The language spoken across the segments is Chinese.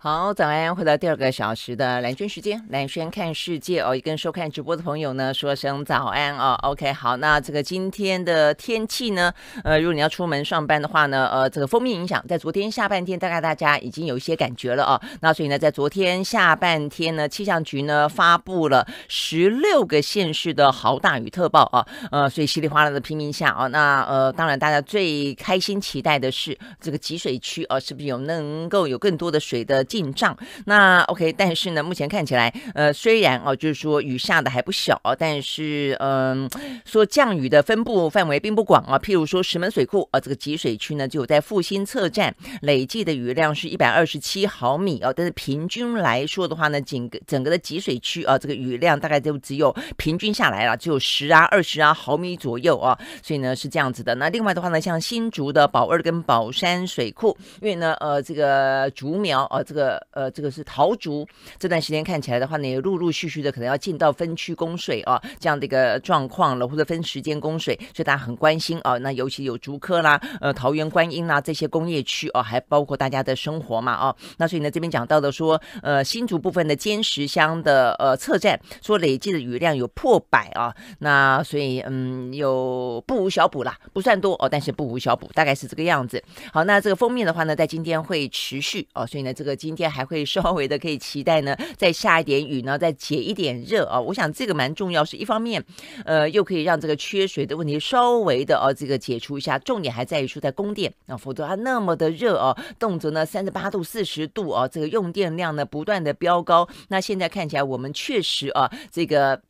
好，早安，回到第二个小时的蓝轩时间，蓝轩看世界哦，也跟收看直播的朋友呢说声早安哦。OK，好，那这个今天的天气呢，呃，如果你要出门上班的话呢，呃，这个封面影响在昨天下半天，大概大家已经有一些感觉了哦。那所以呢，在昨天下半天呢，气象局呢发布了十六个县市的豪大雨特报啊，呃，所以稀里哗啦的拼命下啊。那呃，当然大家最开心期待的是这个积水区啊，是不是有能够有更多的水的？进账那 OK，但是呢，目前看起来，呃，虽然哦，就是说雨下的还不小啊，但是嗯，说降雨的分布范围并不广啊。譬如说石门水库啊，这个集水区呢，就在复兴侧站累计的雨量是一百二十七毫米啊，但是平均来说的话呢，整个整个的集水区啊，这个雨量大概就只有平均下来了，只有十啊、二十啊毫米左右啊，所以呢是这样子的。那另外的话呢，像新竹的宝二跟宝山水库，因为呢，呃，这个竹苗啊，这个的呃，这个是桃竹这段时间看起来的话呢，也陆陆续续的可能要进到分区供水啊这样的一个状况了，或者分时间供水，所以大家很关心啊。那尤其有竹科啦、呃桃园观音啦这些工业区哦，还包括大家的生活嘛啊。那所以呢，这边讲到的说，呃新竹部分的坚石乡的呃测站说累计的雨量有破百啊。那所以嗯，有不无小补啦，不算多哦，但是不无小补，大概是这个样子。好，那这个封面的话呢，在今天会持续哦。所以呢，这个今今天还会稍微的可以期待呢，再下一点雨呢，再解一点热啊。我想这个蛮重要，是一方面，呃，又可以让这个缺水的问题稍微的啊这个解除一下。重点还在于说在供电啊，否则它那么的热啊，动辄呢三十八度、四十度啊，这个用电量呢不断的飙高。那现在看起来我们确实啊这个。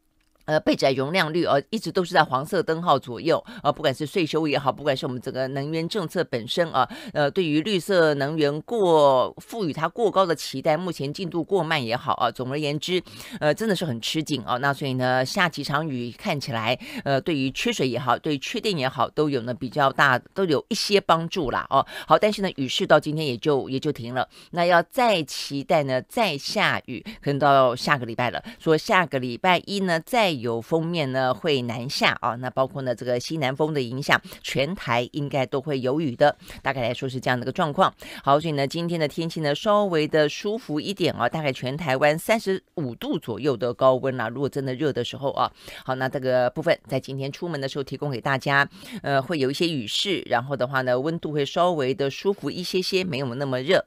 呃，备载容量率呃，一直都是在黄色灯号左右啊。不管是税收也好，不管是我们这个能源政策本身啊，呃，对于绿色能源过赋予它过高的期待，目前进度过慢也好啊。总而言之，呃，真的是很吃紧啊。那所以呢，下几场雨看起来，呃，对于缺水也好，对缺电也好，都有呢比较大，都有一些帮助啦哦。好，但是呢，雨势到今天也就也就停了。那要再期待呢，再下雨，可能到下个礼拜了。说下个礼拜一呢，再。有封面呢会南下啊，那包括呢这个西南风的影响，全台应该都会有雨的，大概来说是这样的一个状况。好，所以呢今天的天气呢稍微的舒服一点啊，大概全台湾三十五度左右的高温啦。如果真的热的时候啊，好，那这个部分在今天出门的时候提供给大家，呃，会有一些雨势，然后的话呢温度会稍微的舒服一些些，没有那么热。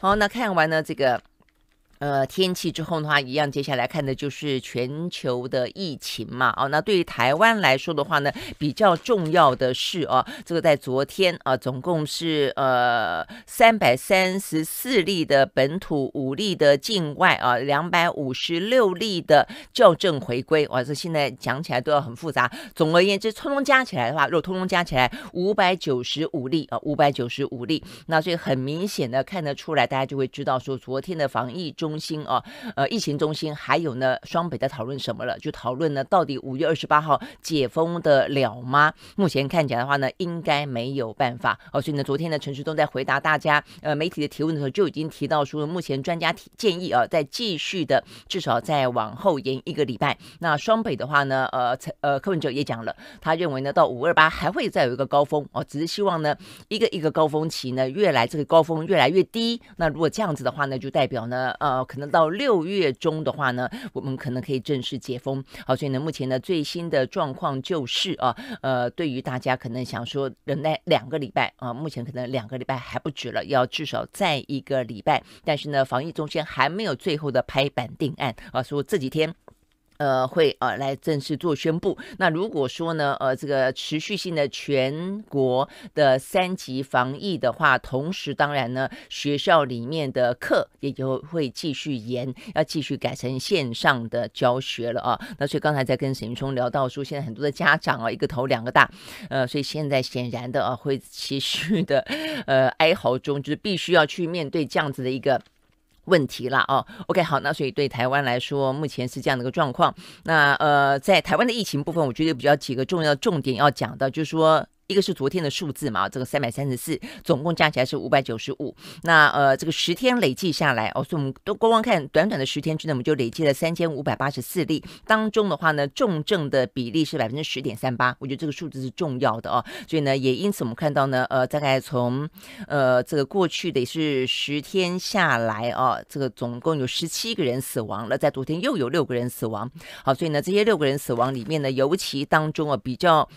好，那看完呢这个。呃，天气之后的话，一样，接下来看的就是全球的疫情嘛。哦，那对于台湾来说的话呢，比较重要的是哦，这个在昨天啊，总共是呃三百三十四例的本土，五例的境外，啊两百五十六例的校正回归。哇，这现在讲起来都要很复杂。总而言之，通通加起来的话，如果通通加起来，五百九十五例啊，五百九十五例。那所以很明显的看得出来，大家就会知道说，昨天的防疫中。中心啊，呃，疫情中心还有呢，双北在讨论什么了？就讨论呢，到底五月二十八号解封得了吗？目前看起来的话呢，应该没有办法。哦，所以呢，昨天呢，陈时东在回答大家呃媒体的提问的时候，就已经提到说，目前专家提建议啊，再继续的，至少再往后延一个礼拜。那双北的话呢，呃，陈呃柯文哲也讲了，他认为呢，到五二八还会再有一个高峰，哦，只是希望呢，一个一个高峰期呢，越来这个高峰越来越低。那如果这样子的话呢，就代表呢，呃。可能到六月中的话呢，我们可能可以正式解封。好，所以呢，目前呢最新的状况就是啊，呃，对于大家可能想说忍耐两个礼拜啊，目前可能两个礼拜还不止了，要至少再一个礼拜。但是呢，防疫中心还没有最后的拍板定案啊，说这几天。呃，会呃来正式做宣布。那如果说呢，呃，这个持续性的全国的三级防疫的话，同时当然呢，学校里面的课也就会继续延，要继续改成线上的教学了啊。那所以刚才在跟沈云聪聊到说，现在很多的家长啊，一个头两个大，呃，所以现在显然的啊，会持续的呃哀嚎中，就是必须要去面对这样子的一个。问题啦，哦，OK，好，那所以对台湾来说，目前是这样的一个状况。那呃，在台湾的疫情部分，我觉得比较几个重要重点要讲的，就是说。一个是昨天的数字嘛，这个三百三十四，总共加起来是五百九十五。那呃，这个十天累计下来，哦，所以我们都光光看短短的十天之内，我们就累计了三千五百八十四例，当中的话呢，重症的比例是百分之十点三八。我觉得这个数字是重要的哦，所以呢，也因此我们看到呢，呃，大概从呃这个过去的是十天下来哦，这个总共有十七个人死亡了，在昨天又有六个人死亡。好，所以呢，这些六个人死亡里面呢，尤其当中啊，比较。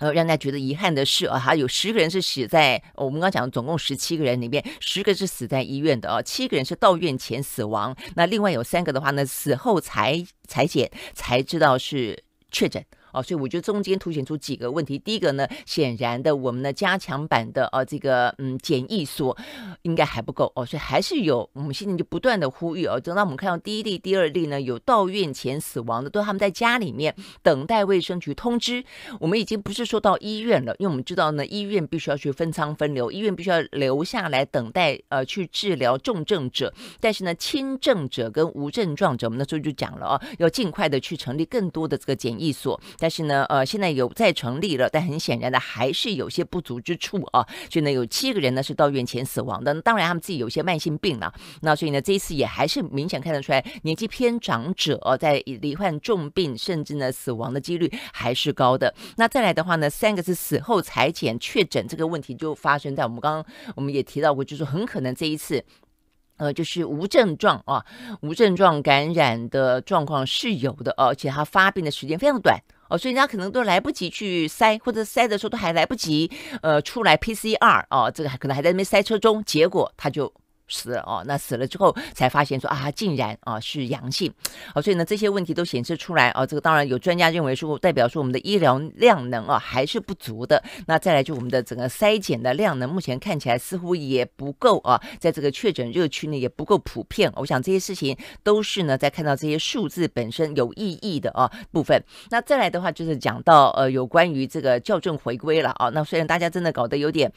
呃，让大家觉得遗憾的是，啊，还有十个人是死在我们刚刚讲，总共十七个人里面，十个是死在医院的啊，七个人是到院前死亡，那另外有三个的话呢，死后才裁检才知道是确诊。哦，所以我觉得中间凸显出几个问题。第一个呢，显然的，我们的加强版的呃，这个嗯，检疫所应该还不够哦，所以还是有我们现在就不断的呼吁哦，等到我们看到第一例、第二例呢，有到院前死亡的，都他们在家里面等待卫生局通知。我们已经不是说到医院了，因为我们知道呢，医院必须要去分仓分流，医院必须要留下来等待呃去治疗重症者。但是呢，轻症者跟无症状者，我们那时候就讲了哦，要尽快的去成立更多的这个检疫所。但是呢，呃，现在有在成立了，但很显然的还是有些不足之处啊。所以呢，有七个人呢是到院前死亡的。当然，他们自己有些慢性病了。那所以呢，这一次也还是明显看得出来，年纪偏长者在罹患重病甚至呢死亡的几率还是高的。那再来的话呢，三个是死后裁剪确诊，这个问题就发生在我们刚刚我们也提到过，就是很可能这一次。呃，就是无症状啊，无症状感染的状况是有的而且它发病的时间非常短哦，所以人家可能都来不及去塞，或者塞的时候都还来不及，呃，出来 PCR 哦，这个还可能还在那边塞车中，结果他就。死哦，那死了之后才发现说啊，竟然啊是阳性，好，所以呢这些问题都显示出来啊，这个当然有专家认为说，代表说我们的医疗量能啊还是不足的。那再来就我们的整个筛检的量能，目前看起来似乎也不够啊，在这个确诊热区呢也不够普遍。我想这些事情都是呢在看到这些数字本身有意义的啊部分。那再来的话就是讲到呃有关于这个校正回归了啊，那虽然大家真的搞得有点。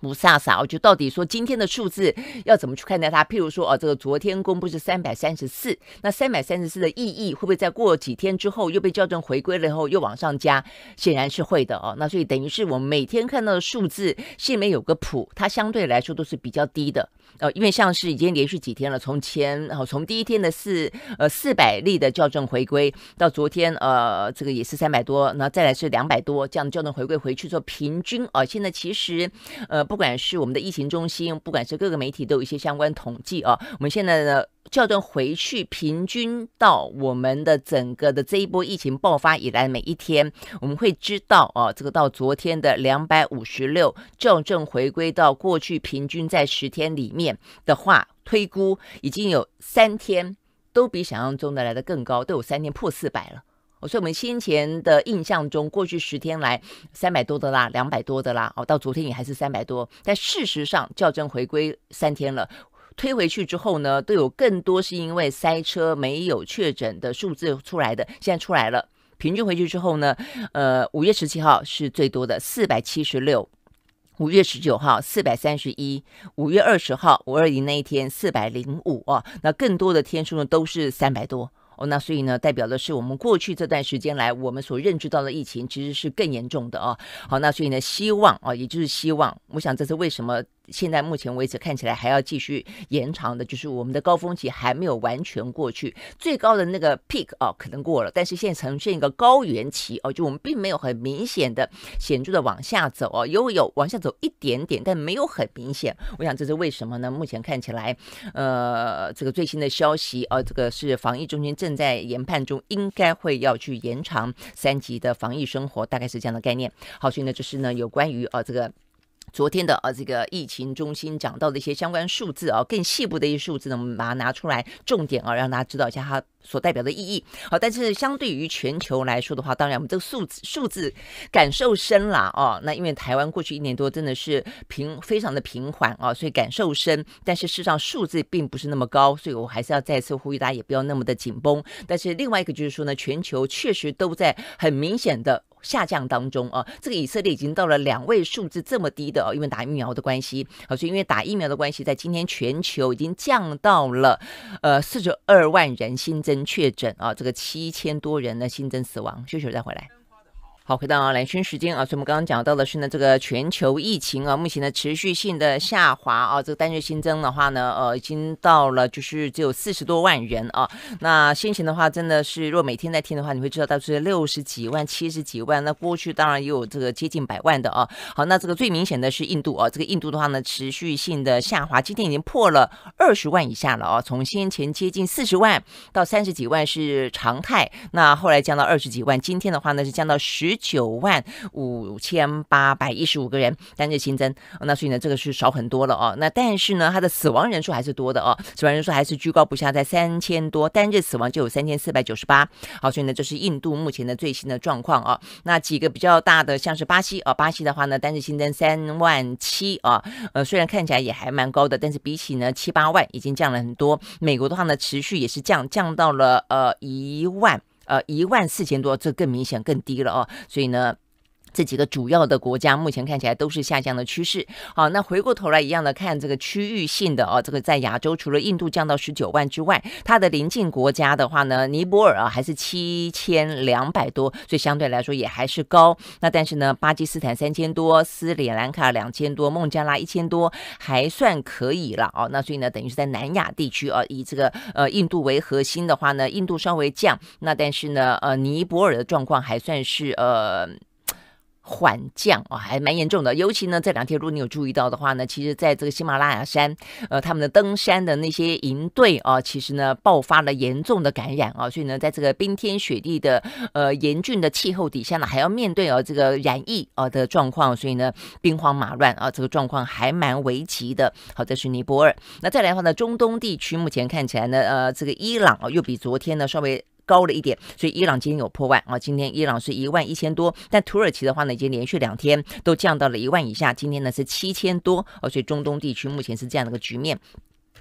不飒飒，我就到底说今天的数字要怎么去看待它？譬如说哦，这个昨天公布是三百三十四，那三百三十四的意义会不会在过几天之后又被校正回归了以后又往上加？显然是会的哦。那所以等于是我们每天看到的数字是面有个谱，它相对来说都是比较低的哦。因为像是已经连续几天了，从前哦从第一天的四呃四百例的校正回归到昨天呃这个也是三百多，那再来是两百多，这样校正回归回去之后平均啊，现在其实呃。呃，不管是我们的疫情中心，不管是各个媒体，都有一些相关统计啊。我们现在呢校正回去，平均到我们的整个的这一波疫情爆发以来每一天，我们会知道啊，这个到昨天的两百五十六，校正回归到过去平均在十天里面的话，推估已经有三天都比想象中的来的更高，都有三天破四百了。所以，我们先前的印象中，过去十天来，三百多的啦，两百多的啦，哦，到昨天也还是三百多。但事实上，校正回归三天了，推回去之后呢，都有更多是因为塞车没有确诊的数字出来的。现在出来了，平均回去之后呢，呃，五月十七号是最多的，四百七十六；五月十九号，四百三十一；五月二十号，五二零那一天，四百零五。哦，那更多的天数呢，都是三百多。哦，那所以呢，代表的是我们过去这段时间来，我们所认知到的疫情其实是更严重的啊。好，那所以呢，希望啊，也就是希望，我想这是为什么。现在目前为止看起来还要继续延长的，就是我们的高峰期还没有完全过去，最高的那个 peak 啊可能过了，但是现在呈现一个高原期哦，就我们并没有很明显的显著的往下走哦，有有往下走一点点，但没有很明显。我想这是为什么呢？目前看起来，呃，这个最新的消息哦，这个是防疫中心正在研判中，应该会要去延长三级的防疫生活，大概是这样的概念。好，所以呢，就是呢，有关于哦这个。昨天的啊，这个疫情中心讲到的一些相关数字啊，更细部的一些数字呢，我们把它拿出来，重点啊，让大家知道一下它所代表的意义。好，但是相对于全球来说的话，当然我们这个数字数字感受深啦，哦，那因为台湾过去一年多真的是平非常的平缓啊，所以感受深，但是事实上数字并不是那么高，所以我还是要再次呼吁大家也不要那么的紧绷。但是另外一个就是说呢，全球确实都在很明显的。下降当中啊，这个以色列已经到了两位数字这么低的哦，因为打疫苗的关系，啊，所以因为打疫苗的关系，在今天全球已经降到了，呃，四十二万人新增确诊啊，这个七千多人呢新增死亡，休息再回来。好，回到蓝轩时间啊，所以我们刚刚讲到的是呢，这个全球疫情啊，目前的持续性的下滑啊，这个单月新增的话呢，呃，已经到了就是只有四十多万人啊。那先前的话，真的是如果每天在听的话，你会知道到是六十几万、七十几万。那过去当然也有这个接近百万的啊。好，那这个最明显的是印度啊，这个印度的话呢，持续性的下滑，今天已经破了二十万以下了啊。从先前接近四十万到三十几万是常态，那后来降到二十几万，今天的话呢是降到十。九万五千八百一十五个人单日新增，那所以呢，这个是少很多了哦。那但是呢，它的死亡人数还是多的哦，死亡人数还是居高不下，在三千多，单日死亡就有三千四百九十八。好，所以呢，这是印度目前的最新的状况啊。那几个比较大的，像是巴西啊，巴西的话呢，单日新增三万七啊，呃，虽然看起来也还蛮高的，但是比起呢七八万已经降了很多。美国的话呢，持续也是降，降到了呃一万。呃，一万四千多，这更明显更低了哦，所以呢。这几个主要的国家目前看起来都是下降的趋势。好，那回过头来一样的看这个区域性的啊，这个在亚洲，除了印度降到十九万之外，它的邻近国家的话呢，尼泊尔啊还是七千两百多，所以相对来说也还是高。那但是呢，巴基斯坦三千多，斯里兰卡两千多，孟加拉一千多，还算可以了。哦，那所以呢，等于是在南亚地区啊，以这个呃印度为核心的话呢，印度稍微降，那但是呢，呃，尼泊尔的状况还算是呃。缓降啊，还蛮严重的。尤其呢，这两天如果你有注意到的话呢，其实在这个喜马拉雅山，呃，他们的登山的那些营队啊，其实呢爆发了严重的感染啊，所以呢，在这个冰天雪地的呃严峻的气候底下呢，还要面对哦这个染疫啊的状况，所以呢，兵荒马乱啊，这个状况还蛮危急的。好，这是尼泊尔。那再来的话呢，中东地区目前看起来呢，呃，这个伊朗啊、又比昨天呢稍微。高了一点，所以伊朗今天有破万啊！今天伊朗是一万一千多，但土耳其的话呢，已经连续两天都降到了一万以下，今天呢是七千多，而且中东地区目前是这样的一个局面。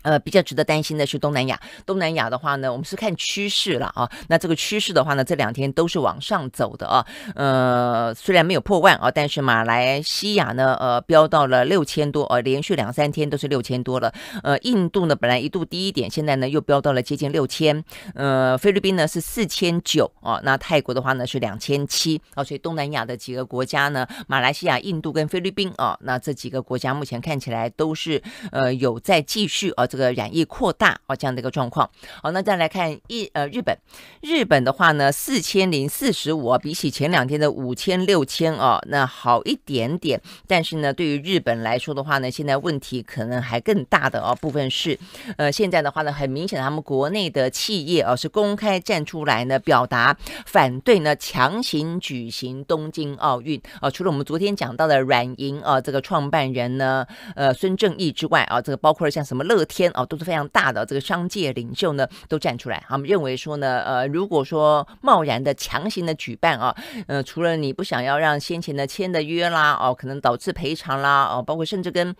呃，比较值得担心的是东南亚。东南亚的话呢，我们是看趋势了啊。那这个趋势的话呢，这两天都是往上走的啊。呃，虽然没有破万啊，但是马来西亚呢，呃，飙到了六千多呃，连续两三天都是六千多了。呃，印度呢，本来一度低一点，现在呢又飙到了接近六千。呃，菲律宾呢是四千九啊。那泰国的话呢是两千七啊。所以东南亚的几个国家呢，马来西亚、印度跟菲律宾啊，那这几个国家目前看起来都是呃有在继续啊。这个染疫扩大哦，这样的一个状况。好，那再来看一呃日本，日本的话呢，四千零四十五啊，比起前两天的五千六千啊，那好一点点。但是呢，对于日本来说的话呢，现在问题可能还更大的哦，部分是，呃，现在的话呢，很明显他们国内的企业哦是公开站出来呢，表达反对呢，强行举行东京奥运啊。除了我们昨天讲到的软银啊，这个创办人呢，呃孙正义之外啊，这个包括了像什么乐天。哦，都是非常大的这个商界领袖呢，都站出来，他们认为说呢，呃，如果说贸然的强行的举办啊，呃，除了你不想要让先前的签的约啦，哦，可能导致赔偿啦，哦，包括甚至跟。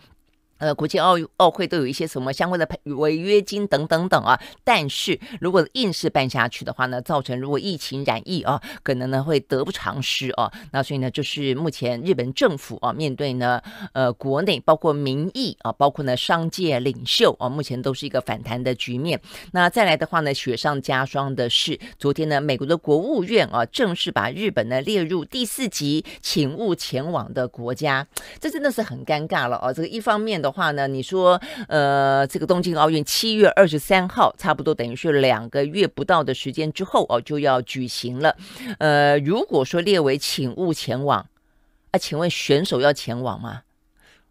呃，国际奥奥会都有一些什么相关的赔违约金等等等啊，但是如果硬是办下去的话呢，造成如果疫情染疫啊，可能呢会得不偿失啊。那所以呢，就是目前日本政府啊，面对呢，呃，国内包括民意啊，包括呢商界领袖啊，目前都是一个反弹的局面。那再来的话呢，雪上加霜的是，昨天呢，美国的国务院啊，正式把日本呢列入第四级，请勿前往的国家。这真的是很尴尬了啊！这个一方面的。的话呢？你说，呃，这个东京奥运七月二十三号，差不多等于是两个月不到的时间之后哦，就要举行了。呃，如果说列为请勿前往，啊，请问选手要前往吗？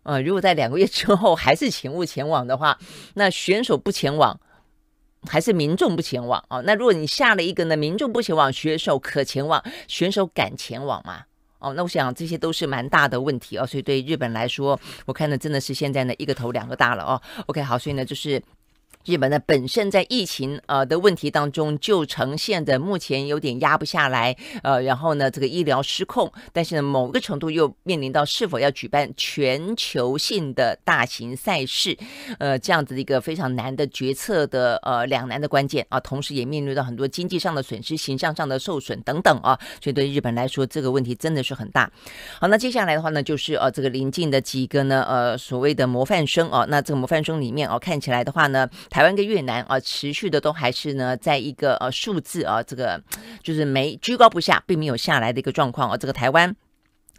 呃，如果在两个月之后还是请勿前往的话，那选手不前往，还是民众不前往啊？那如果你下了一个呢，民众不前往，选手可前往，选手敢前往吗？哦，那我想这些都是蛮大的问题哦，所以对日本来说，我看呢真的是现在呢一个头两个大了哦。OK，好，所以呢就是。日本呢本身在疫情呃的问题当中就呈现的目前有点压不下来，呃，然后呢这个医疗失控，但是呢某个程度又面临到是否要举办全球性的大型赛事，呃，这样子的一个非常难的决策的呃两难的关键啊，同时也面临到很多经济上的损失、形象上的受损等等啊，所以对日本来说这个问题真的是很大。好，那接下来的话呢就是呃这个临近的几个呢呃所谓的模范生啊，那这个模范生里面哦看起来的话呢。台湾跟越南啊，持续的都还是呢，在一个呃数字啊，这个就是没居高不下，并没有下来的一个状况啊。这个台湾，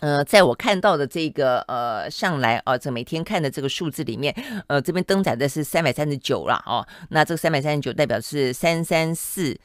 呃，在我看到的这个呃上来啊，这每天看的这个数字里面，呃，这边登载的是三百三十九了哦。那这个三百三十九代表是三三四。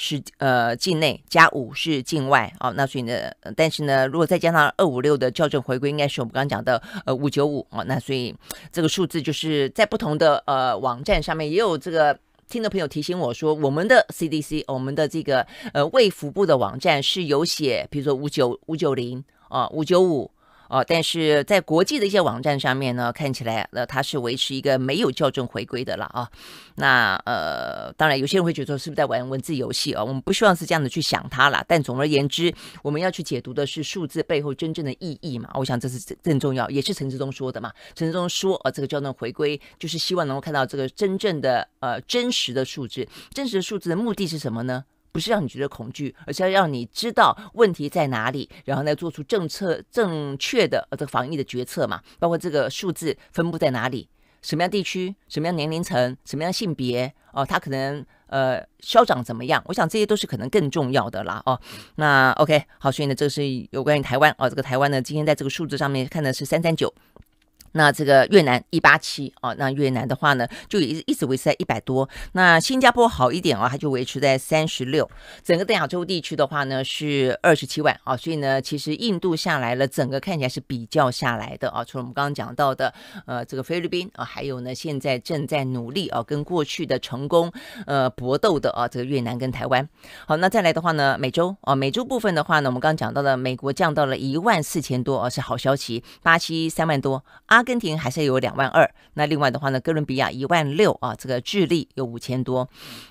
是呃境内加五是境外啊，那所以呢，但是呢，如果再加上二五六的校正回归，应该是我们刚刚讲的呃五九五啊，那所以这个数字就是在不同的呃网站上面也有这个听的朋友提醒我说，我们的 CDC 我们的这个呃卫福部的网站是有写，比如说五九五九零啊五九五。哦，但是在国际的一些网站上面呢，看起来呃它是维持一个没有校正回归的了啊。那呃，当然有些人会觉得是不是在玩文字游戏啊？我们不希望是这样子去想它了。但总而言之，我们要去解读的是数字背后真正的意义嘛？我想这是正更重要，也是陈志忠说的嘛。陈志忠说啊，这个校正回归就是希望能够看到这个真正的呃真实的数字，真实的数字的目的是什么呢？不是让你觉得恐惧，而是要让你知道问题在哪里，然后呢做出政策正确的这个防疫的决策嘛？包括这个数字分布在哪里，什么样地区，什么样年龄层，什么样性别，哦，他可能呃消长怎么样？我想这些都是可能更重要的啦。哦，那 OK，好，所以呢，这是有关于台湾哦，这个台湾呢，今天在这个数字上面看的是三三九。那这个越南一八七啊，那越南的话呢，就一一直维持在一百多。那新加坡好一点啊，它就维持在三十六。整个东南洲地区的话呢是二十七万啊，所以呢，其实印度下来了，整个看起来是比较下来的啊。除了我们刚刚讲到的呃这个菲律宾啊，还有呢现在正在努力啊跟过去的成功呃搏斗的啊这个越南跟台湾。好，那再来的话呢，美洲啊，美洲部分的话呢，我们刚刚讲到的美国降到了一万四千多啊，是好消息。巴西三万多阿。阿根廷还是有两万二，那另外的话呢，哥伦比亚一万六啊，这个智利有五千多。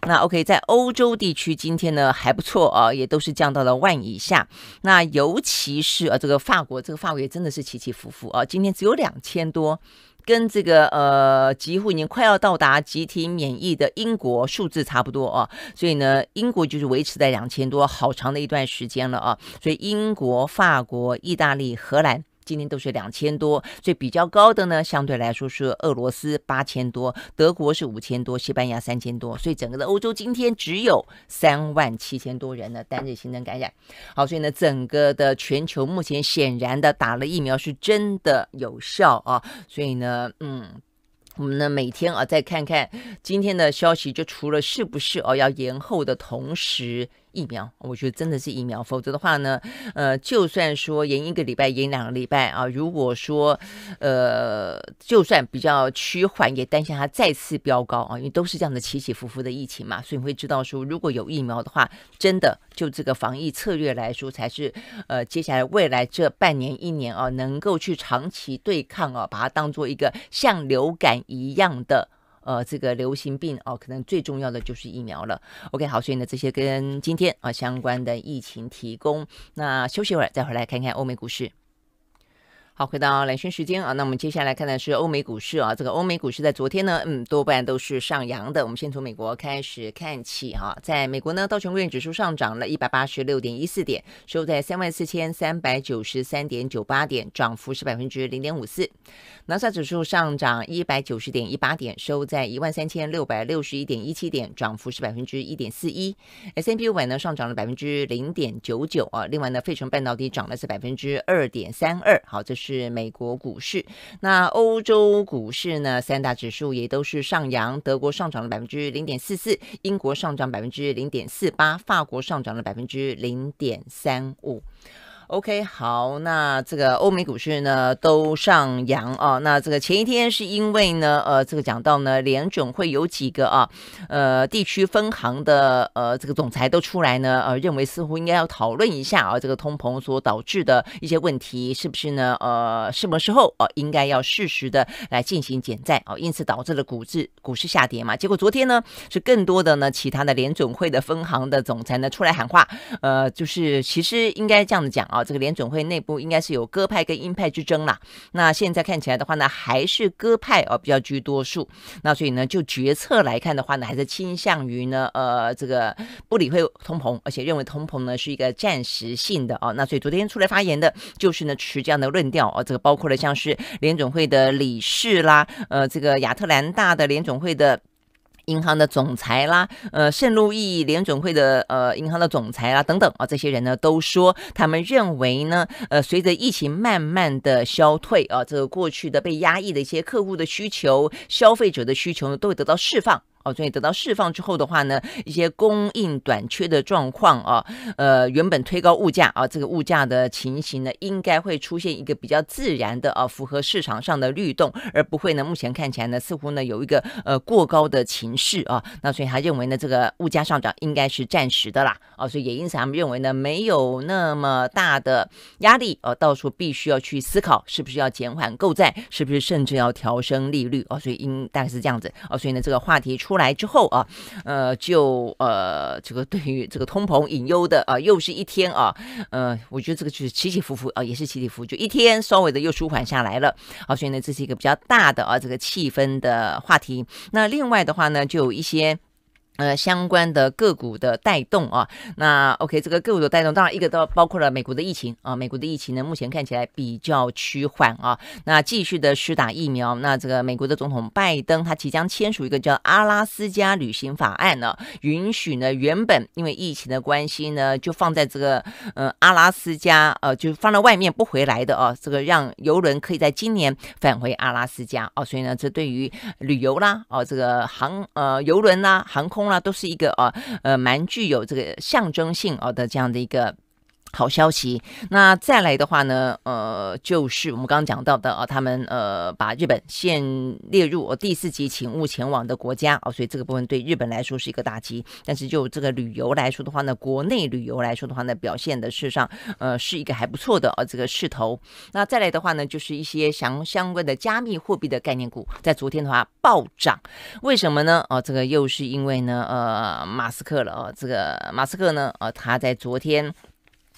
那 OK，在欧洲地区今天呢还不错啊，也都是降到了万以下。那尤其是呃这个法国，这个法国也真的是起起伏伏啊，今天只有两千多，跟这个呃几乎已经快要到达集体免疫的英国数字差不多啊。所以呢，英国就是维持在两千多好长的一段时间了啊。所以英国、法国、意大利、荷兰。今天都是两千多，所以比较高的呢，相对来说是俄罗斯八千多，德国是五千多，西班牙三千多，所以整个的欧洲今天只有三万七千多人呢单日新增感染。好，所以呢，整个的全球目前显然的打了疫苗是真的有效啊，所以呢，嗯，我们呢每天啊再看看今天的消息，就除了是不是哦要延后的同时。疫苗，我觉得真的是疫苗，否则的话呢，呃，就算说延一个礼拜，延两个礼拜啊，如果说，呃，就算比较趋缓，也担心它再次飙高啊，因为都是这样的起起伏伏的疫情嘛，所以你会知道说，如果有疫苗的话，真的就这个防疫策略来说，才是呃，接下来未来这半年、一年啊，能够去长期对抗啊，把它当做一个像流感一样的。呃，这个流行病哦，可能最重要的就是疫苗了。OK，好，所以呢，这些跟今天啊相关的疫情提供，那休息一会儿，再回来看看欧美股市。好，回到两讯时间啊，那我们接下来看的是欧美股市啊。这个欧美股市在昨天呢，嗯，多半都是上扬的。我们先从美国开始看起啊，在美国呢，道琼斯指数上涨了一百八十六点一四点，收在三万四千三百九十三点九八点，涨幅是百分之零点五四。纳斯指数上涨一百九十点一八点，收在一万三千六百六十一点一七点，涨幅是百分之一点四一。S M P U Y 呢上涨了百分之零点九九啊。另外呢，费城半导体涨了是百分之二点三二。好，这是。是美国股市，那欧洲股市呢？三大指数也都是上扬，德国上涨了百分之零点四四，英国上涨百分之零点四八，法国上涨了百分之零点三五。OK，好，那这个欧美股市呢都上扬啊。那这个前一天是因为呢，呃，这个讲到呢，联准会有几个啊，呃，地区分行的呃这个总裁都出来呢，呃，认为似乎应该要讨论一下啊，这个通膨所导致的一些问题是不是呢？呃，什么时候啊应该要适时的来进行减债啊？因此导致了股市股市下跌嘛。结果昨天呢是更多的呢，其他的联准会的分行的总裁呢出来喊话，呃，就是其实应该这样子讲啊。这个联准会内部应该是有鸽派跟鹰派之争啦。那现在看起来的话呢，还是鸽派哦比较居多数。那所以呢，就决策来看的话呢，还是倾向于呢，呃，这个不理会通膨，而且认为通膨呢是一个暂时性的哦。那所以昨天出来发言的，就是呢持这样的论调哦。这个包括了像是联准会的理事啦，呃，这个亚特兰大的联准会的。银行的总裁啦，呃，圣路易联准会的呃，银行的总裁啦，等等啊，这些人呢都说，他们认为呢，呃，随着疫情慢慢的消退啊，这个过去的被压抑的一些客户的需求、消费者的需求呢，都会得到释放。所以得到释放之后的话呢，一些供应短缺的状况啊，呃，原本推高物价啊，这个物价的情形呢，应该会出现一个比较自然的啊，符合市场上的律动，而不会呢，目前看起来呢，似乎呢有一个呃过高的情势啊，那所以他认为呢，这个物价上涨应该是暂时的啦，哦，所以也因此他们认为呢，没有那么大的压力哦，到处必须要去思考是不是要减缓购债，是不是甚至要调升利率啊，所以应大概是这样子啊，所以呢，这个话题出来之后啊，呃，就呃，这个对于这个通膨隐忧的啊，又是一天啊，呃，我觉得这个就是起起伏伏啊，也是起起伏，就一天稍微的又舒缓下来了啊，所以呢，这是一个比较大的啊，这个气氛的话题。那另外的话呢，就有一些。呃，相关的个股的带动啊，那 OK，这个个股的带动，当然一个都包括了美国的疫情啊，美国的疫情呢，目前看起来比较趋缓啊，那继续的施打疫苗，那这个美国的总统拜登他即将签署一个叫阿拉斯加旅行法案呢，允许呢原本因为疫情的关系呢，就放在这个嗯阿拉斯加呃，就放在外面不回来的啊，这个让游轮可以在今年返回阿拉斯加啊，所以呢，这对于旅游啦啊，这个航呃游轮啦，航空。那都是一个啊，呃，蛮具有这个象征性哦的这样的一个。好消息。那再来的话呢，呃，就是我们刚刚讲到的啊，他们呃把日本现列入第四级，请勿前往的国家啊，所以这个部分对日本来说是一个打击。但是就这个旅游来说的话呢，国内旅游来说的话呢，表现的事实上呃是一个还不错的啊这个势头。那再来的话呢，就是一些相相关的加密货币的概念股，在昨天的话暴涨。为什么呢？哦，这个又是因为呢，呃，马斯克了哦。这个马斯克呢，哦他在昨天。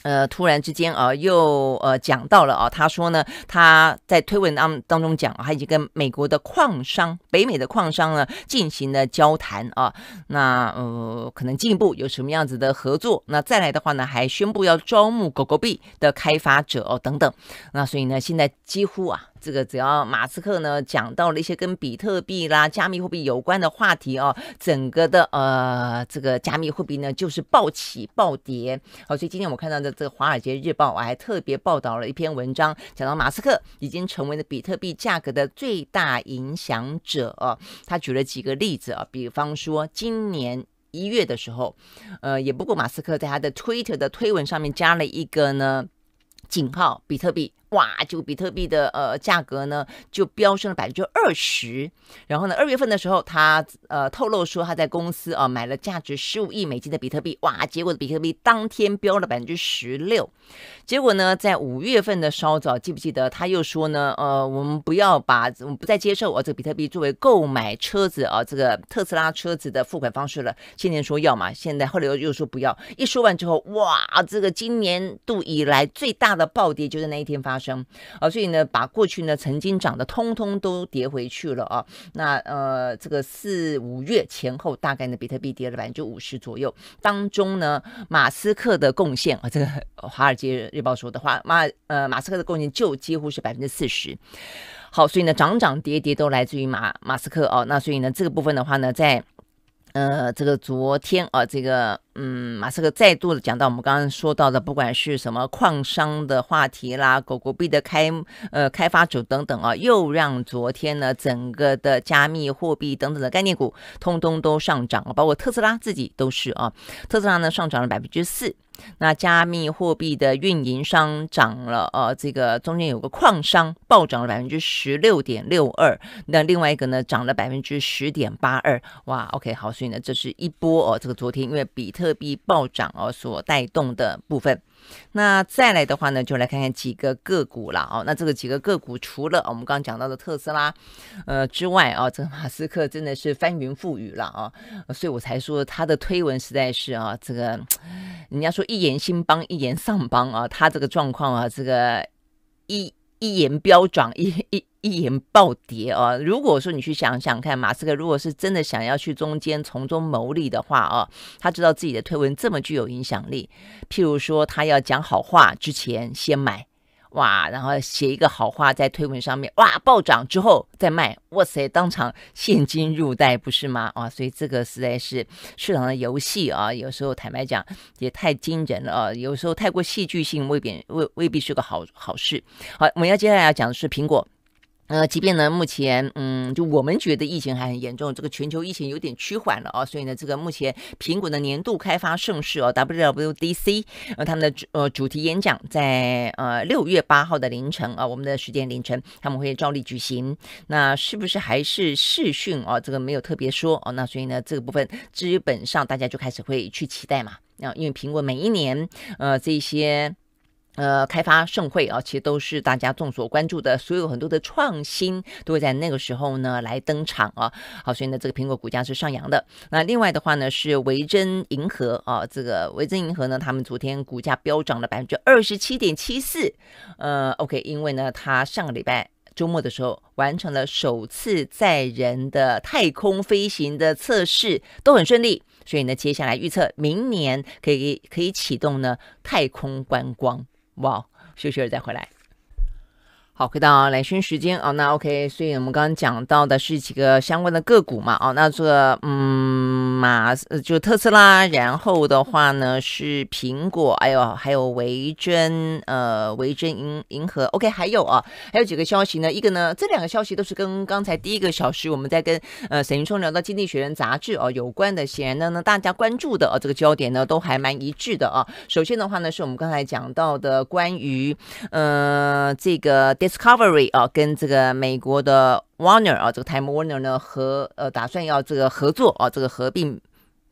呃，突然之间啊，又呃讲到了啊，他说呢，他在推文当当中讲，他已经跟美国的矿商、北美的矿商呢进行了交谈啊，那呃可能进一步有什么样子的合作，那再来的话呢，还宣布要招募狗狗币的开发者哦等等，那所以呢，现在几乎啊。这个只要马斯克呢讲到了一些跟比特币啦、加密货币有关的话题哦，整个的呃，这个加密货币呢就是暴起暴跌。好，所以今天我看到的这个《华尔街日报》，我还特别报道了一篇文章，讲到马斯克已经成为了比特币价格的最大影响者。他举了几个例子啊，比方说今年一月的时候，呃，也不过马斯克在他的 Twitter 的推文上面加了一个呢井号比特币。哇，这个比特币的呃价格呢，就飙升了百分之二十。然后呢，二月份的时候，他呃透露说他在公司啊买了价值十五亿美金的比特币。哇，结果比特币当天飙了百分之十六。结果呢，在五月份的稍早，记不记得他又说呢？呃，我们不要把我们不再接受啊这个比特币作为购买车子啊这个特斯拉车子的付款方式了。先年说要嘛，现在后来又又说不要。一说完之后，哇，这个今年度以来最大的暴跌就是那一天发。升啊，所以呢，把过去呢曾经涨的，通通都跌回去了啊。那呃，这个四五月前后，大概呢，比特币跌了百分之五十左右，当中呢，马斯克的贡献啊，这个《华尔街日报》说的，话，马呃马斯克的贡献就几乎是百分之四十。好，所以呢，涨涨跌跌都来自于马马斯克哦。那所以呢，这个部分的话呢，在。呃，这个昨天啊，这个嗯，马斯克再度的讲到我们刚刚说到的，不管是什么矿商的话题啦，狗狗币的开呃开发者等等啊，又让昨天呢整个的加密货币等等的概念股通通都上涨了，包括特斯拉自己都是啊，特斯拉呢上涨了百分之四。那加密货币的运营商涨了，呃，这个中间有个矿商暴涨了百分之十六点六二，那另外一个呢涨了百分之十点八二，哇，OK，好，所以呢，这是一波哦，这个昨天因为比特币暴涨哦所带动的部分。那再来的话呢，就来看看几个个股了哦。那这个几个个股，除了我们刚刚讲到的特斯拉，呃之外啊，这个马斯克真的是翻云覆雨了啊，所以我才说他的推文实在是啊，这个人家说一言兴邦，一言丧邦啊，他这个状况啊，这个一。一言飙涨，一 一一言暴跌啊！如果说你去想想看，马斯克如果是真的想要去中间从中牟利的话啊，他知道自己的推文这么具有影响力，譬如说他要讲好话之前先买。哇，然后写一个好话在推文上面，哇暴涨之后再卖，哇塞，当场现金入袋，不是吗？啊，所以这个实在是市场的游戏啊，有时候坦白讲也太惊人了啊，有时候太过戏剧性，未必未未必是个好好事。好，我们要接下来要讲的是苹果。呃，即便呢，目前，嗯，就我们觉得疫情还很严重，这个全球疫情有点趋缓了啊，所以呢，这个目前苹果的年度开发盛事哦 w w d c 呃，他们的主呃主题演讲在呃六月八号的凌晨啊，我们的时间凌晨，他们会照例举行。那是不是还是视讯哦？这个没有特别说哦。那所以呢，这个部分基本上大家就开始会去期待嘛。那因为苹果每一年，呃，这些。呃，开发盛会啊，其实都是大家众所关注的，所有很多的创新都会在那个时候呢来登场啊。好，所以呢，这个苹果股价是上扬的。那另外的话呢，是维珍银河啊，这个维珍银河呢，他们昨天股价飙涨了百分之二十七点七四。呃，OK，因为呢，它上个礼拜周末的时候完成了首次载人的太空飞行的测试，都很顺利，所以呢，接下来预测明年可以可以启动呢太空观光。哇，休息会儿再回来。好，回到来宣时间啊，那 OK，所以我们刚刚讲到的是几个相关的个股嘛，哦，那这个嗯，马就特斯拉，然后的话呢是苹果，哎呦，还有维珍，呃，维珍银银河，OK，还有啊，还有几个消息呢，一个呢，这两个消息都是跟刚才第一个小时我们在跟呃沈云冲聊到《经济学人》杂志哦有关的，显然呢，大家关注的啊这个焦点呢都还蛮一致的啊。首先的话呢，是我们刚才讲到的关于嗯这个。Discovery 啊，跟这个美国的 Warner 啊，这个 Time Warner 呢，合呃，打算要这个合作啊，这个合并。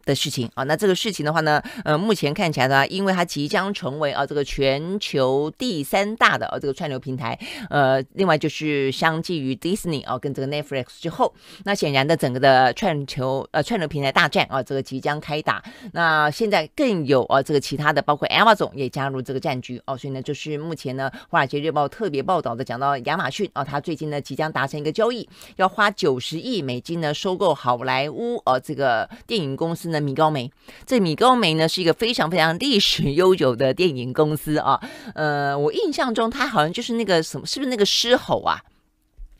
的事情啊，那这个事情的话呢，呃，目前看起来呢，因为它即将成为啊这个全球第三大的啊这个串流平台，呃，另外就是相继于 Disney 啊跟这个 Netflix 之后，那显然的整个的串球呃串流平台大战啊这个即将开打，那现在更有啊这个其他的包括 Amazon 也加入这个战局哦，所以呢，就是目前呢，《华尔街日报》特别报道的讲到亚马逊啊，它最近呢即将达成一个交易，要花九十亿美金呢收购好莱坞啊这个电影公司呢。米高梅，这米高梅呢是一个非常非常历史悠久的电影公司啊。呃，我印象中他好像就是那个什么，是不是那个狮吼啊？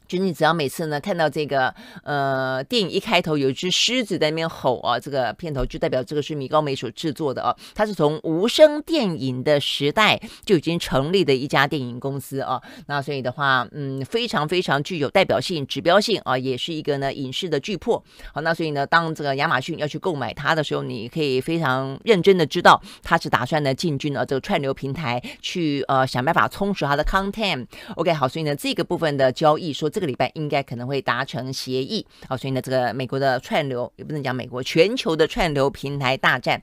就你只要每次呢看到这个呃电影一开头有一只狮子在那边吼啊，这个片头就代表这个是米高梅所制作的啊，它是从无声电影的时代就已经成立的一家电影公司啊，那所以的话，嗯，非常非常具有代表性、指标性啊，也是一个呢影视的巨破。好，那所以呢，当这个亚马逊要去购买它的时候，你可以非常认真的知道，它是打算呢进军啊这个串流平台去呃想办法充实它的 content。OK，好，所以呢这个部分的交易说这。这个礼拜应该可能会达成协议啊，所以呢，这个美国的串流也不能讲美国全球的串流平台大战，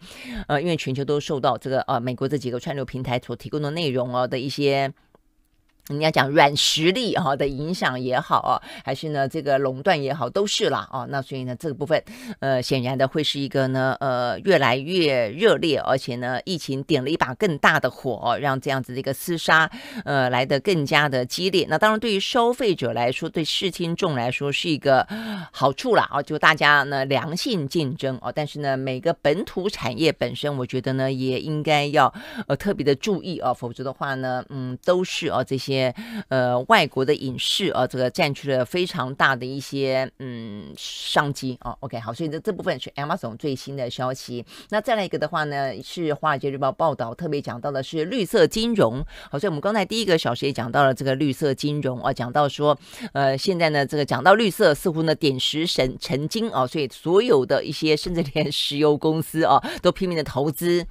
呃，因为全球都受到这个呃美国这几个串流平台所提供的内容哦的一些。你要讲软实力哈的影响也好啊，还是呢这个垄断也好，都是啦哦。那所以呢这个部分，呃，显然的会是一个呢呃越来越热烈，而且呢疫情点了一把更大的火，让这样子的一个厮杀呃来的更加的激烈。那当然对于消费者来说，对视听众来说是一个好处了啊，就大家呢良性竞争哦。但是呢每个本土产业本身，我觉得呢也应该要呃特别的注意哦，否则的话呢，嗯都是哦这些。些呃外国的影视啊，这个占据了非常大的一些嗯商机啊。OK，好，所以这这部分是 Amazon 最新的消息。那再来一个的话呢，是华尔街日报报道，特别讲到的是绿色金融。好，所以我们刚才第一个小时也讲到了这个绿色金融啊，讲到说呃现在呢这个讲到绿色，似乎呢点石成成金啊，所以所有的一些，甚至连石油公司啊，都拼命的投资。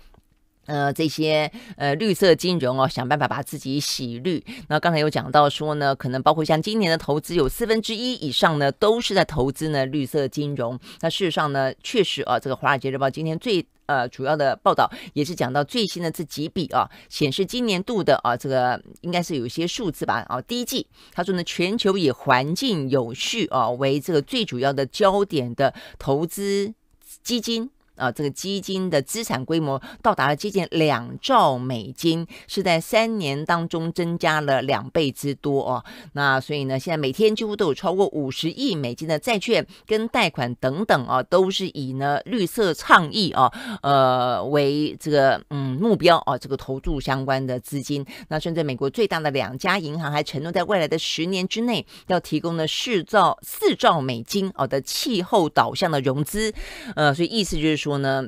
呃，这些呃绿色金融哦，想办法把自己洗绿。那刚才有讲到说呢，可能包括像今年的投资有四分之一以上呢，都是在投资呢绿色金融。那事实上呢，确实啊，这个《华尔街日报》今天最呃主要的报道也是讲到最新的这几笔啊，显示今年度的啊这个应该是有一些数字吧啊，第一季他说呢，全球以环境有序啊为这个最主要的焦点的投资基金。啊，这个基金的资产规模到达了接近两兆美金，是在三年当中增加了两倍之多哦。那所以呢，现在每天几乎都有超过五十亿美金的债券跟贷款等等啊，都是以呢绿色倡议啊，呃为这个嗯目标啊，这个投注相关的资金。那甚至美国最大的两家银行还承诺在未来的十年之内要提供呢四兆四兆美金哦的气候导向的融资，呃，所以意思就是说。说呢，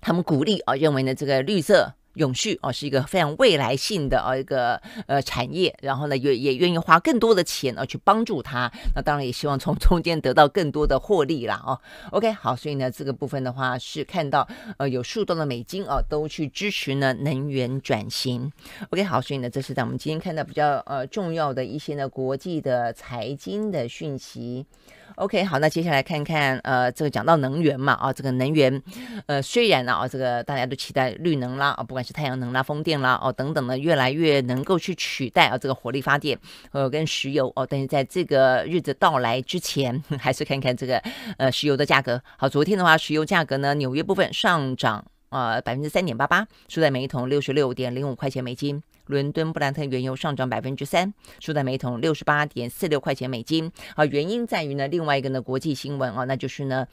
他们鼓励啊，认为呢这个绿色永续啊是一个非常未来性的啊一个呃产业，然后呢也也愿意花更多的钱啊去帮助他，那当然也希望从中间得到更多的获利啦啊。OK，好，所以呢这个部分的话是看到呃有数多的美金啊都去支持呢能源转型。OK，好，所以呢这是在我们今天看到比较呃重要的一些呢国际的财经的讯息。OK，好，那接下来看看，呃，这个讲到能源嘛，啊，这个能源，呃，虽然呢，啊，这个大家都期待绿能啦，啊，不管是太阳能啦、风电啦，哦等等的，越来越能够去取代啊这个火力发电，呃，跟石油哦，但是在这个日子到来之前，还是看看这个呃石油的价格。好，昨天的话，石油价格呢，纽约部分上涨啊百分之三点八八，输在每一桶六十六点零五块钱美金。伦敦布兰特原油上涨百分之三，收在每桶六十八点四六块钱美金。好，原因在于呢，另外一个呢，国际新闻啊，那就是呢，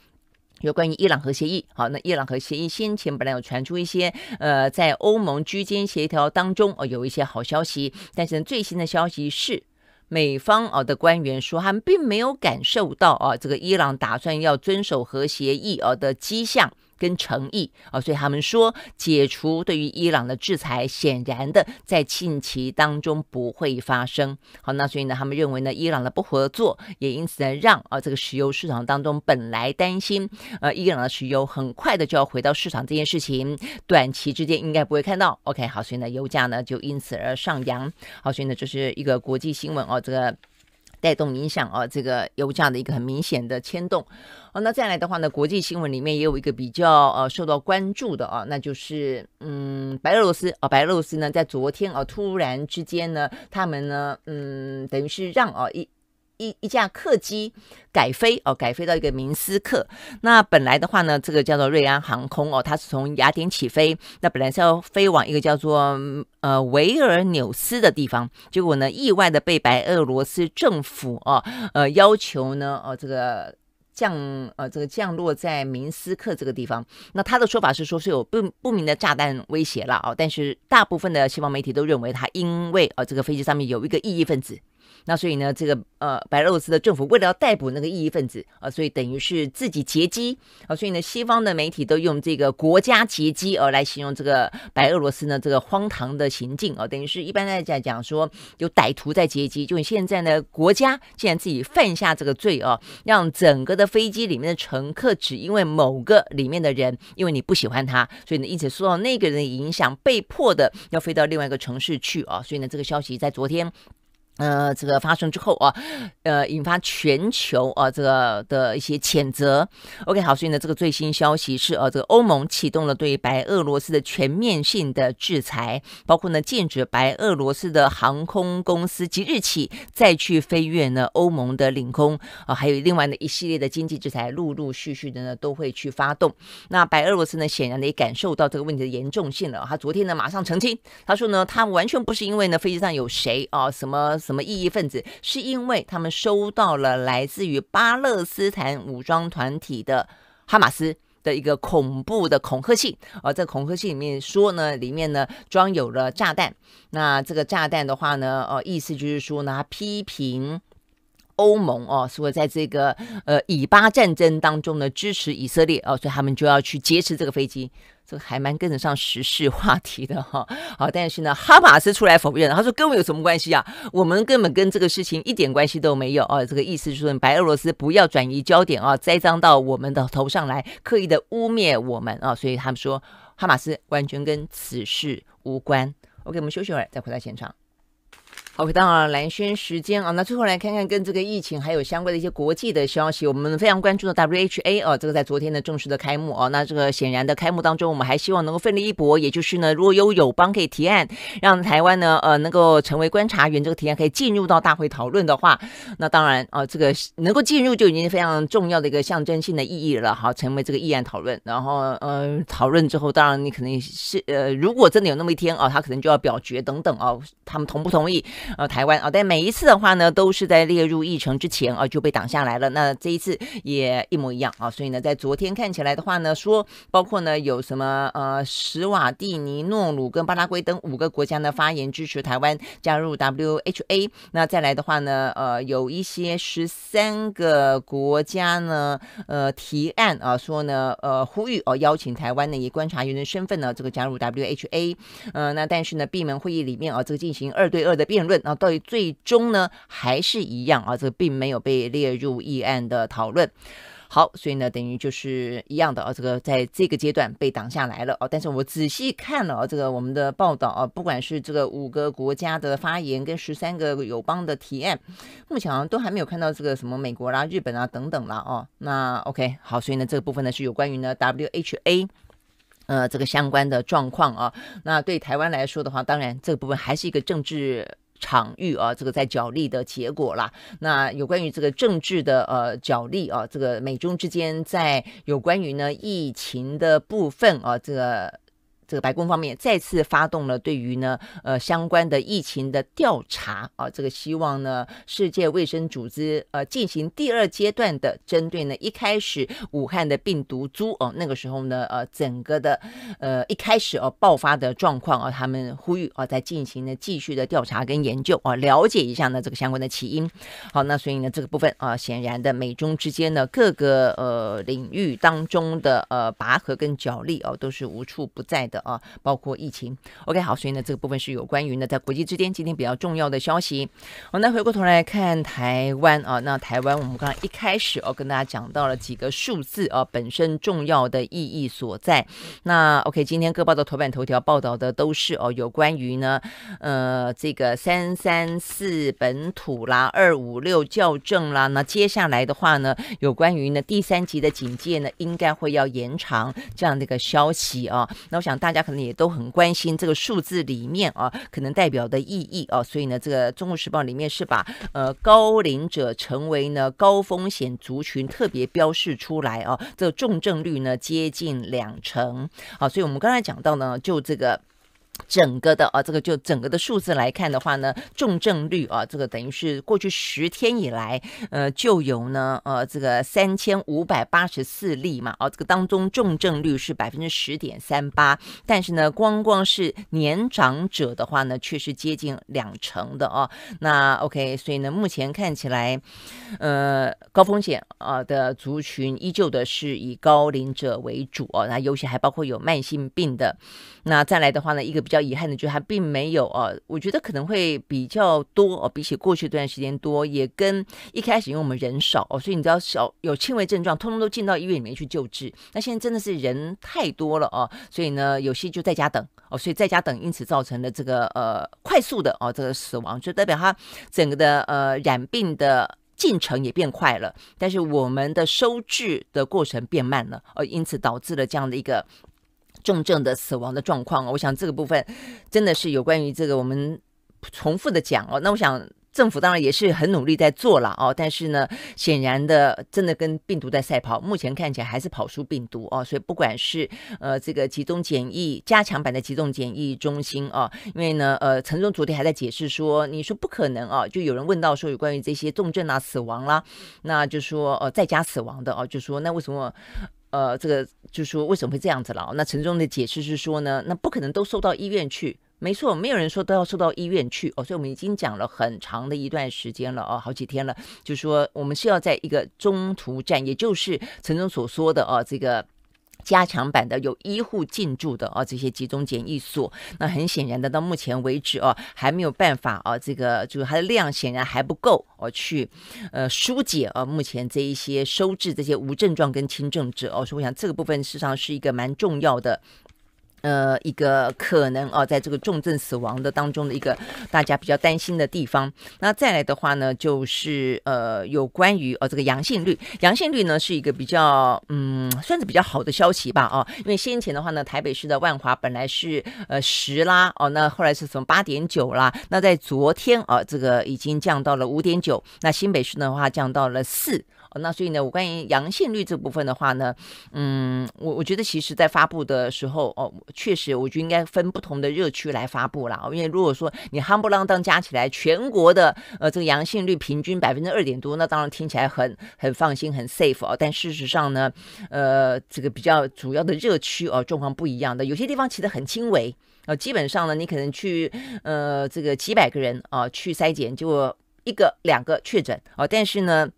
有关于伊朗核协议。好，那伊朗核协议先前本来有传出一些呃，在欧盟居间协调当中哦，有一些好消息，但是最新的消息是，美方哦的官员说，他们并没有感受到啊，这个伊朗打算要遵守核协议哦的迹象。跟诚意啊，所以他们说解除对于伊朗的制裁，显然的在近期当中不会发生。好，那所以呢，他们认为呢，伊朗的不合作也因此呢，让啊这个石油市场当中本来担心呃伊朗的石油很快的就要回到市场这件事情，短期之间应该不会看到。OK，好，所以呢，油价呢就因此而上扬。好，所以呢，这是一个国际新闻哦，这个。带动影响啊，这个油价的一个很明显的牵动。哦，那再来的话呢，国际新闻里面也有一个比较呃受到关注的啊，那就是嗯，白俄罗斯啊，白俄罗斯呢在昨天啊突然之间呢，他们呢嗯，等于是让啊一。一一架客机改飞哦，改飞到一个明斯克。那本来的话呢，这个叫做瑞安航空哦，它是从雅典起飞，那本来是要飞往一个叫做呃维尔纽斯的地方，结果呢，意外的被白俄罗斯政府哦呃要求呢哦这个降呃这个降落在明斯克这个地方。那他的说法是说是有不不明的炸弹威胁了啊，但是大部分的西方媒体都认为他因为啊这个飞机上面有一个异议分子。那所以呢，这个呃，白俄罗斯的政府为了要逮捕那个异议分子啊，所以等于是自己劫机啊，所以呢，西方的媒体都用这个“国家劫机”啊来形容这个白俄罗斯呢这个荒唐的行径啊，等于是一般来讲讲说有歹徒在劫机，就现在呢，国家竟然自己犯下这个罪啊，让整个的飞机里面的乘客只因为某个里面的人，因为你不喜欢他，所以呢，因此受到那个人的影响，被迫的要飞到另外一个城市去啊，所以呢，这个消息在昨天。呃，这个发生之后啊，呃，引发全球啊这个的一些谴责。OK，好，所以呢，这个最新消息是呃，这个欧盟启动了对白俄罗斯的全面性的制裁，包括呢禁止白俄罗斯的航空公司即日起再去飞越呢欧盟的领空啊，还有另外的一系列的经济制裁，陆陆续续的呢都会去发动。那白俄罗斯呢显然也感受到这个问题的严重性了，他昨天呢马上澄清，他说呢他完全不是因为呢飞机上有谁啊什么。什么异义分子？是因为他们收到了来自于巴勒斯坦武装团体的哈马斯的一个恐怖的恐吓信而这恐吓信里面说呢，里面呢装有了炸弹。那这个炸弹的话呢，哦，意思就是说呢，批评欧盟哦，说在这个呃以巴战争当中呢支持以色列哦，所以他们就要去劫持这个飞机。还蛮跟得上时事话题的哈，好，但是呢，哈马斯出来否认了，他说跟我有什么关系啊？我们根本跟这个事情一点关系都没有啊，这个意思就是白俄罗斯不要转移焦点啊，栽赃到我们的头上来，刻意的污蔑我们啊，所以他们说哈马斯完全跟此事无关。OK，我们休息会儿再回到现场。好，回到蓝轩时间啊，那最后来看看跟这个疫情还有相关的一些国际的消息。我们非常关注的 WHA 啊，这个在昨天的正式的开幕啊，那这个显然的开幕当中，我们还希望能够奋力一搏，也就是呢，如果有友邦可以提案，让台湾呢呃能够成为观察员，这个提案可以进入到大会讨论的话，那当然啊，这个能够进入就已经是非常重要的一个象征性的意义了，好，成为这个议案讨论，然后呃讨论之后，当然你肯定是呃，如果真的有那么一天啊，他可能就要表决等等啊，他们同不同意？呃，台湾啊，但每一次的话呢，都是在列入议程之前啊就被挡下来了。那这一次也一模一样啊，所以呢，在昨天看起来的话呢，说包括呢有什么呃，史瓦蒂尼、诺鲁跟巴拉圭等五个国家呢发言支持台湾加入 WHA。那再来的话呢，呃，有一些十三个国家呢，呃，提案啊，说呢，呃，呼吁哦，邀请台湾呢以观察员的身份呢，这个加入 WHA。嗯，那但是呢，闭门会议里面啊，这个进行二对二的辩论。那到底最终呢，还是一样啊？这个并没有被列入议案的讨论。好，所以呢，等于就是一样的啊。这个在这个阶段被挡下来了啊。但是我仔细看了啊，这个我们的报道啊，不管是这个五个国家的发言跟十三个友邦的提案，目前好像都还没有看到这个什么美国啦、日本啊等等啦哦。那 OK，好，所以呢，这个部分呢是有关于呢 WHA 呃这个相关的状况啊。那对台湾来说的话，当然这个部分还是一个政治。场域啊，这个在角力的结果啦。那有关于这个政治的呃角力啊，这个美中之间在有关于呢疫情的部分啊，这个。这个白宫方面再次发动了对于呢呃相关的疫情的调查啊，这个希望呢世界卫生组织呃进行第二阶段的针对呢一开始武汉的病毒株哦，那个时候呢呃整个的呃一开始哦爆发的状况啊，他们呼吁啊在进行呢继续的调查跟研究啊，了解一下呢这个相关的起因。好，那所以呢这个部分啊，显然的美中之间的各个呃领域当中的呃拔河跟角力哦，都是无处不在的。啊，包括疫情，OK，好，所以呢，这个部分是有关于呢，在国际之间今天比较重要的消息。我们再回过头来看台湾啊，那台湾我们刚刚一开始哦，跟大家讲到了几个数字啊，本身重要的意义所在。那 OK，今天各报的头版头条报道的都是哦，有关于呢，呃，这个三三四本土啦，二五六校正啦，那接下来的话呢，有关于呢，第三级的警戒呢，应该会要延长这样的一个消息啊。那我想。大家可能也都很关心这个数字里面啊，可能代表的意义啊，所以呢，这个《中国时报》里面是把呃高龄者成为呢高风险族群特别标示出来啊，这个重症率呢接近两成啊，所以我们刚才讲到呢，就这个。整个的啊，这个就整个的数字来看的话呢，重症率啊，这个等于是过去十天以来，呃，就有呢，呃，这个三千五百八十四例嘛，哦，这个当中重症率是百分之十点三八，但是呢，光光是年长者的话呢，却是接近两成的哦。那 OK，所以呢，目前看起来，呃，高风险啊的族群依旧的是以高龄者为主啊，那尤其还包括有慢性病的。那再来的话呢，一个。比较遗憾的就是它并没有啊，我觉得可能会比较多哦，比起过去一段时间多，也跟一开始因为我们人少哦，所以你知道小有轻微症状，通通都进到医院里面去救治。那现在真的是人太多了哦，所以呢有些就在家等哦，所以在家等，因此造成了这个呃快速的哦这个死亡，就代表它整个的呃染病的进程也变快了，但是我们的收治的过程变慢了，呃，因此导致了这样的一个。重症的死亡的状况，我想这个部分真的是有关于这个我们重复的讲哦。那我想政府当然也是很努力在做了哦，但是呢，显然的真的跟病毒在赛跑，目前看起来还是跑输病毒哦。所以不管是呃这个集中检疫、加强版的集中检疫中心哦，因为呢呃陈总昨天还在解释说，你说不可能哦，就有人问到说有关于这些重症啊、死亡啦，那就说呃在家死亡的哦，就说那为什么？呃，这个就是说为什么会这样子了？那陈总的解释是说呢，那不可能都送到医院去，没错，没有人说都要送到医院去哦。所以我们已经讲了很长的一段时间了哦，好几天了，就是说我们是要在一个中途站，也就是陈总所说的啊，这个。加强版的有医护进驻的啊，这些集中检疫所，那很显然的，到目前为止啊，还没有办法啊，这个就是它的量显然还不够哦，去呃疏解啊，目前这一些收治这些无症状跟轻症者哦，所以我想这个部分实际上是一个蛮重要的。呃，一个可能哦，在这个重症死亡的当中的一个大家比较担心的地方。那再来的话呢，就是呃，有关于哦这个阳性率，阳性率呢是一个比较嗯，算是比较好的消息吧哦，因为先前的话呢，台北市的万华本来是呃十啦哦，那后来是从八点九啦，那在昨天啊，这个已经降到了五点九，那新北市的话降到了四。那所以呢，我关于阳性率这部分的话呢，嗯，我我觉得其实在发布的时候哦，确实我就应该分不同的热区来发布了。因为如果说你夯不啷当加起来全国的呃这个阳性率平均百分之二点多，那当然听起来很很放心很 safe 哦。但事实上呢，呃，这个比较主要的热区哦，状况不一样的，有些地方其实很轻微呃，基本上呢，你可能去呃这个几百个人啊去筛检，就一个两个确诊啊，但是呢。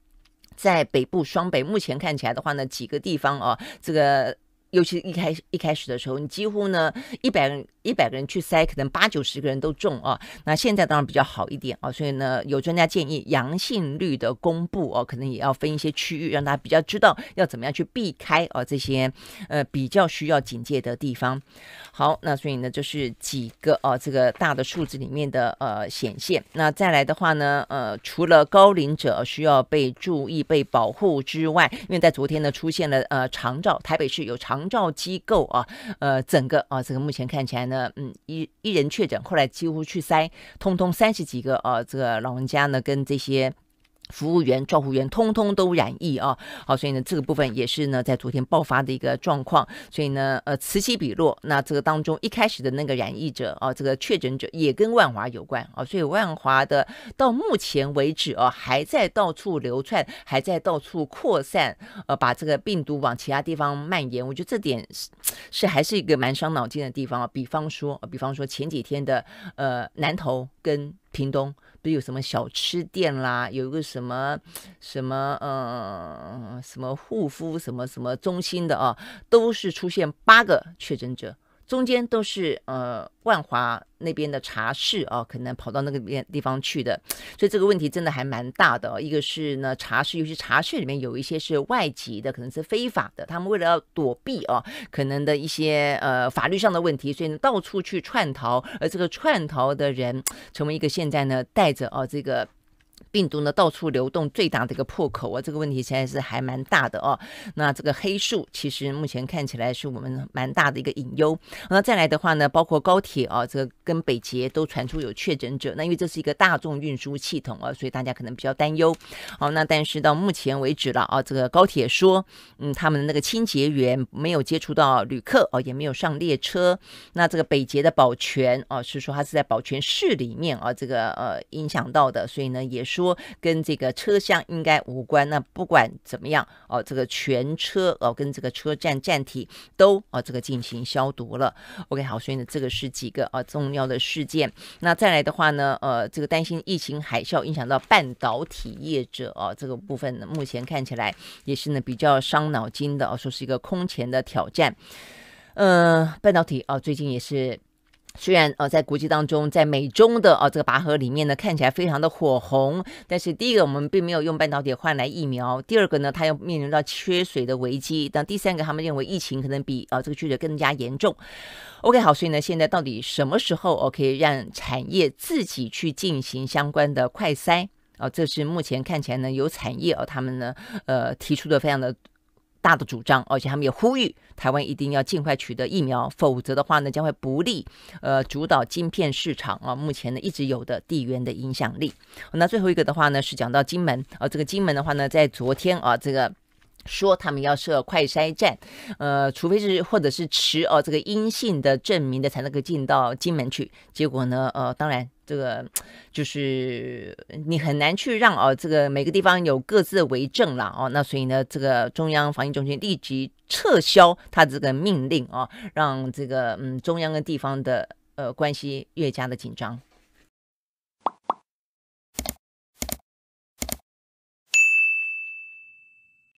在北部双北，目前看起来的话呢，几个地方哦，这个尤其一开一开始的时候，你几乎呢一百。一百个人去筛，可能八九十个人都中啊。那现在当然比较好一点啊，所以呢，有专家建议阳性率的公布哦，可能也要分一些区域，让大家比较知道要怎么样去避开啊这些呃比较需要警戒的地方。好，那所以呢，就是几个啊这个大的数字里面的呃显现。那再来的话呢，呃，除了高龄者需要被注意被保护之外，因为在昨天呢出现了呃长照，台北市有长照机构啊，呃，整个啊这个目前看起来呢。呃嗯，一一人确诊，后来几乎去塞，通通三十几个呃，这个老人家呢，跟这些。服务员、照护员通通都染疫啊！好，所以呢，这个部分也是呢，在昨天爆发的一个状况。所以呢，呃，此起彼落，那这个当中一开始的那个染疫者啊，这个确诊者也跟万华有关啊。所以万华的到目前为止啊，还在到处流窜，还在到处扩散，呃，把这个病毒往其他地方蔓延。我觉得这点是是还是一个蛮伤脑筋的地方啊。比方说，比方说前几天的呃南投跟屏东。有什么小吃店啦，有一个什么什么呃什么护肤什么什么中心的啊，都是出现八个确诊者。中间都是呃万华那边的茶室啊，可能跑到那个边地方去的，所以这个问题真的还蛮大的。一个是呢茶室，尤其茶室里面有一些是外籍的，可能是非法的，他们为了要躲避啊可能的一些呃法律上的问题，所以呢到处去串逃，而这个串逃的人成为一个现在呢带着啊这个。病毒呢到处流动，最大的一个破口啊，这个问题现在是还蛮大的哦。那这个黑数其实目前看起来是我们蛮大的一个隐忧。那再来的话呢，包括高铁啊，这个跟北捷都传出有确诊者。那因为这是一个大众运输系统啊，所以大家可能比较担忧。好，那但是到目前为止了啊，这个高铁说，嗯，他们的那个清洁员没有接触到旅客哦，也没有上列车。那这个北捷的保全啊，是说他是在保全室里面啊，这个呃影响到的，所以呢也说。说跟这个车厢应该无关，那不管怎么样哦，这个全车哦跟这个车站站体都哦这个进行消毒了。OK，好，所以呢，这个是几个啊重要的事件。那再来的话呢，呃，这个担心疫情海啸影响到半导体业者哦，这个部分呢目前看起来也是呢比较伤脑筋的啊，说是一个空前的挑战。呃，半导体啊，最近也是。虽然呃在国际当中，在美中的呃这个拔河里面呢，看起来非常的火红，但是第一个我们并没有用半导体换来疫苗，第二个呢它又面临到缺水的危机，那第三个他们认为疫情可能比呃这个缺水更加严重。OK 好，所以呢现在到底什么时候可以让产业自己去进行相关的快筛啊？这是目前看起来呢有产业哦，他们呢呃提出的非常的。大的主张，而且他们也呼吁台湾一定要尽快取得疫苗，否则的话呢，将会不利呃主导晶片市场啊。目前呢一直有的地缘的影响力。那最后一个的话呢，是讲到金门啊，这个金门的话呢，在昨天啊，这个说他们要设快筛站，呃，除非是或者是持哦这个阴性的证明的才能够进到金门去。结果呢，呃，当然。这个就是你很难去让哦，这个每个地方有各自的为政了哦，那所以呢，这个中央防疫中心立即撤销他这个命令啊，让这个嗯中央跟地方的呃关系越加的紧张。